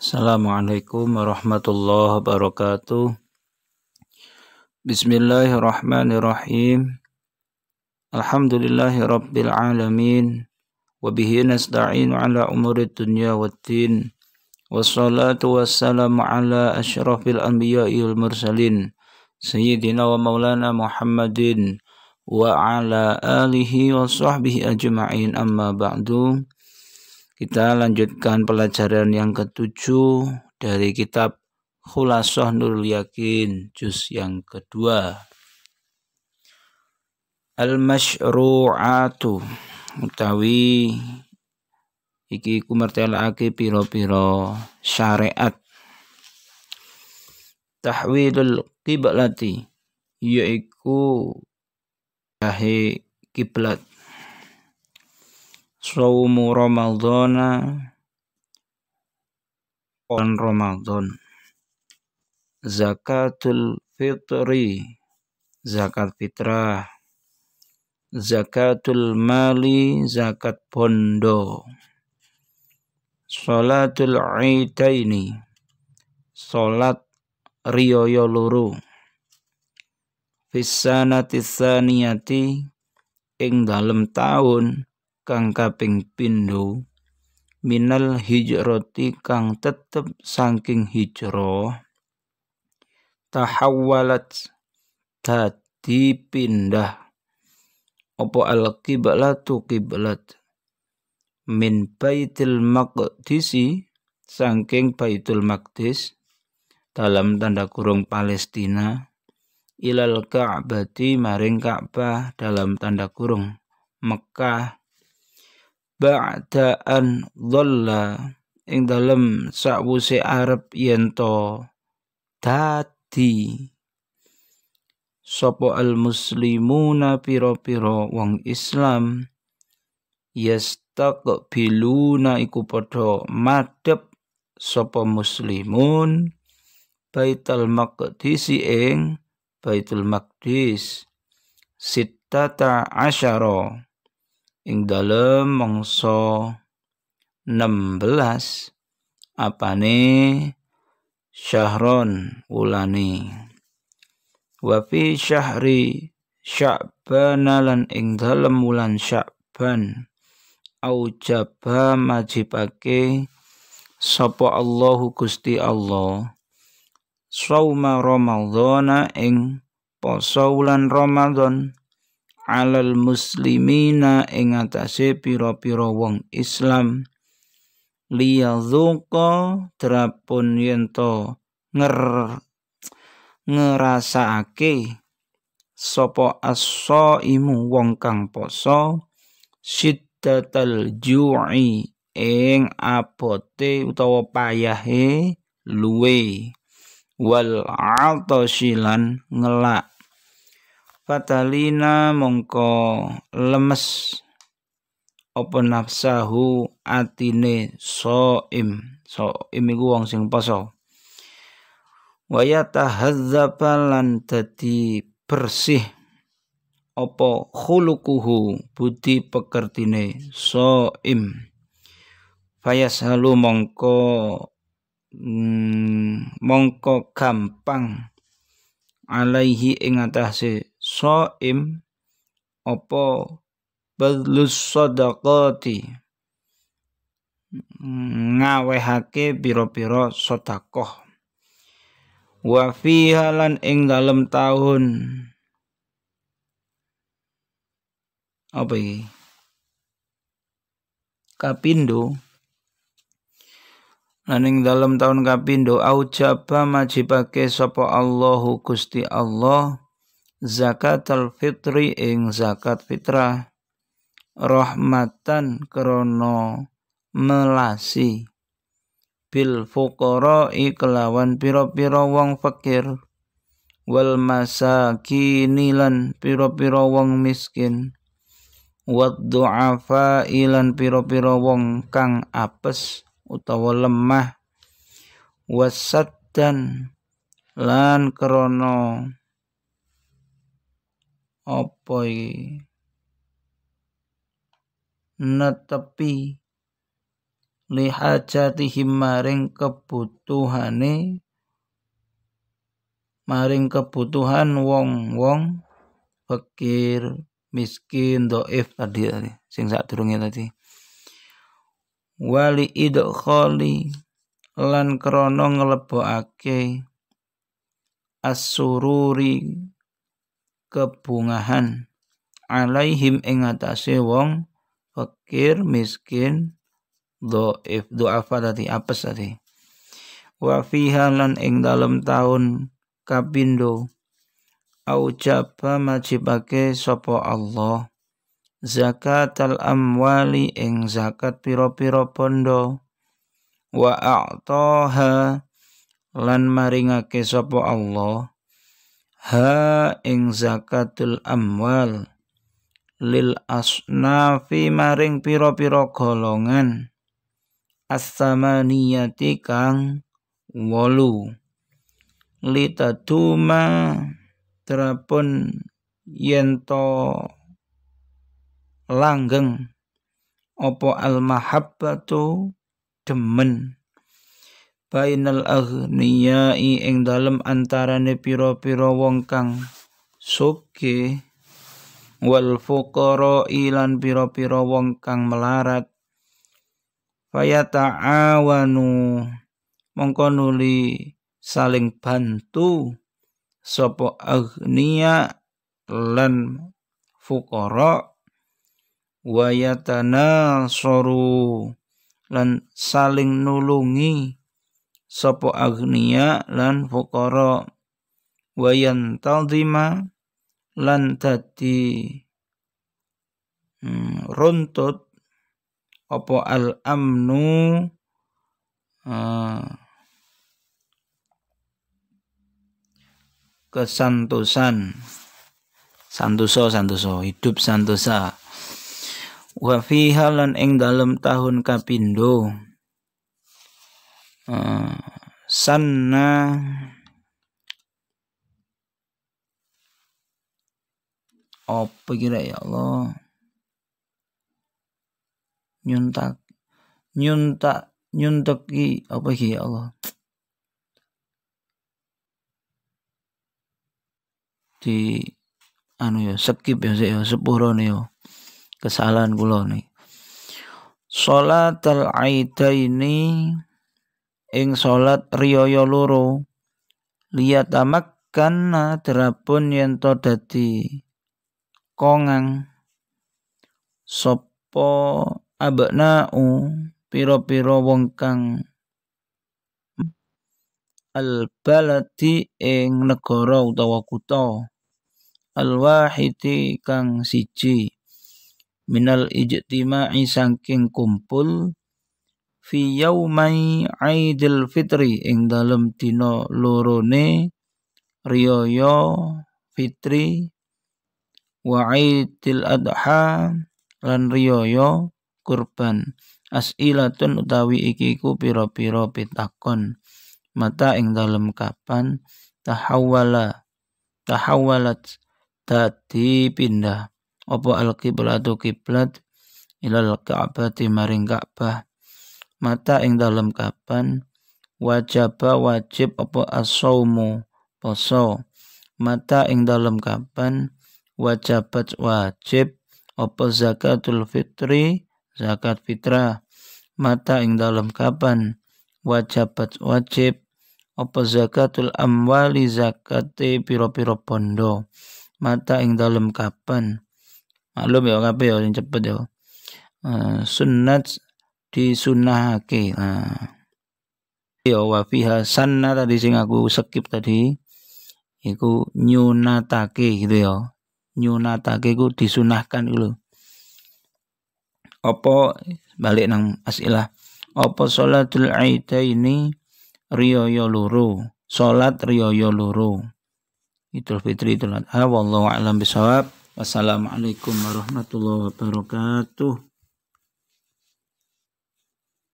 Assalamualaikum warahmatullahi wabarakatuh. Bismillahirrahmanirrahim. Alhamdulillahi rabbil alamin. Wabihi nasta'inu ala umuri dunya wa din. Wassalatu wassalamu ala ashrafil anbiya'i wal mursalin. Sayyidina wa maulana Muhammadin. Wa ala alihi wa sahbihi ajma'in amma ba'du. Kita lanjutkan pelajaran yang ketujuh dari kitab Khulasoh Nurul Yakin, juz yang kedua. Al-Mashru'atu utawi iki iku piro piro syariat tahwilul qiblati yaiku dahe kiblat Saumu Ramadhana on Ramadan. Zakatul fitri, zakat fitrah. Zakatul mali, zakat bondo. Salatul Aidaini salat riyoyo luru. Fisanati saniyati, ing dalam tahun kang kaping pindho minal hijrati kang tetep saking hijrah tahawalat tadi pindah opo al kiblatu kiblat min baitil maqdis saking baitul maqdis dalam tanda kurung Palestina ilal ka'bati maring Ka'bah dalam tanda kurung Mekah ba'da an dhalla ing dalem sakwuse arep yen to dadi sapa al muslimuna pira-pira wong Islam yastaqbiluna iku padha madhep sapa muslimun Baitul Maqdis ing Baitul Maqdis sittata asyara ing dalem mangsa 16 apane syahron ulani wa fi syahri sya'ban lan ing dalem wulan sya'ban aujaba majibake sapa Allahu Gusti Allah sauma ramadhana ing poso wulan Ramadan alal muslimina ing atase pira-pira wong Islam liyadzuqa drapun yen to nger ngrasakake sapa as wong kang poso syiddatal ju'i ing abote utawa payahe luwe wal atasilan ngelak fatalina mongko lemes apa nafsahu atine soim so iku wong sing poso wa yatahadzaba lan dadi bersih apa khuluquhu budi pekertine soim fayashalu mongko mm, mongko gampang alaihi ing soim apa badlus sadaqati ngawehake pira piro-piro wa fiha lan ing dalem tahun apa iki kapindo lan dalam tahun kapindo aujaba majibake sapa Allahu Gusti Allah Zakat fitri ing zakat fitrah rahmatan krono melasi bil fuqara kelawan piro piro wong fakir wal masa kini lan piro piro wong miskin wad du'afa ilan piro piro wong kang apes utawa lemah wasat dan lan krono apa iki netepi lihajatihim maring kebutuhane maring kebutuhan wong-wong fakir miskin doif tadi sing sadurunge tadi wali idkhali lan krana nglebokake asururi kebungahan alaihim ing atase wong fakir miskin dhaif dhafa tadi apa tadi wa fiha lan ing dalem taun kapindo au japa majibake sapa Allah zakat al amwali ing zakat piro-piro pondo wa a'taha lan maringake sapa Allah ha ing zakatul amwal lil asnafi maring pira-pira golongan asamaniyati kang wolu litaduma terapun yento langgeng opo al mahabbatu demen bainal aghniyai ing dalem antarane pira-pira wong kang soge wal fuqara ilan pira-pira wong kang melarat fayata'awanu mongko nuli saling bantu sapa agniya lan fuqara wayatana soru lan saling nulungi Sopo agnia lan fukoro wayan taldima lan dadi hmm, runtut opo al amnu uh, kesantusan santoso santoso hidup santosa wa fiha lan ing dalem tahun kapindo Eh, sanna apa kira ya Allah nyuntak nyuntak nyuntaki apa iki ya Allah di anu ya skip ya saya sepuro nih ya kesalahan kula nih salatul al aidaini ing salat riyaya loro liat amakkanna derapun yen to dadi kongang sapa u pira-pira wong kang al baladi ing negara utawa kutha al wahidi kang siji minal ijtima'i saking kumpul fi yaumai Aidil Fitri ing dalem dina lorone riyoyo fitri wa Aidil Adha lan riyoyo kurban as'ilatun utawi iki iku pira pitakon mata ing dalem kapan tahawala tahawalat dadi pindah opo al kiblatu kiblat ilal ka'bati maring ka'bah mata ing dalam kapan wajaba wajib apa asaumu poso mata ing dalam kapan wajabat wajib apa zakatul fitri zakat fitrah mata ing dalam kapan wajabat wajib apa zakatul amwali zakate piro-piro pondo mata ing dalam kapan maklum ya apa ya sing cepet ya uh, eh, sunnat disunahake. Nah. Ya wa fiha sanna tadi sing aku skip tadi iku nyunatake gitu ya. Nyunatake ku disunahkan dulu. Apa balik nang asilah. Apa salatul ini riyaya loro. Salat riyaya loro. Idul Fitri Idul Adha wallahu a'lam bisawab. Wassalamualaikum warahmatullahi wabarakatuh.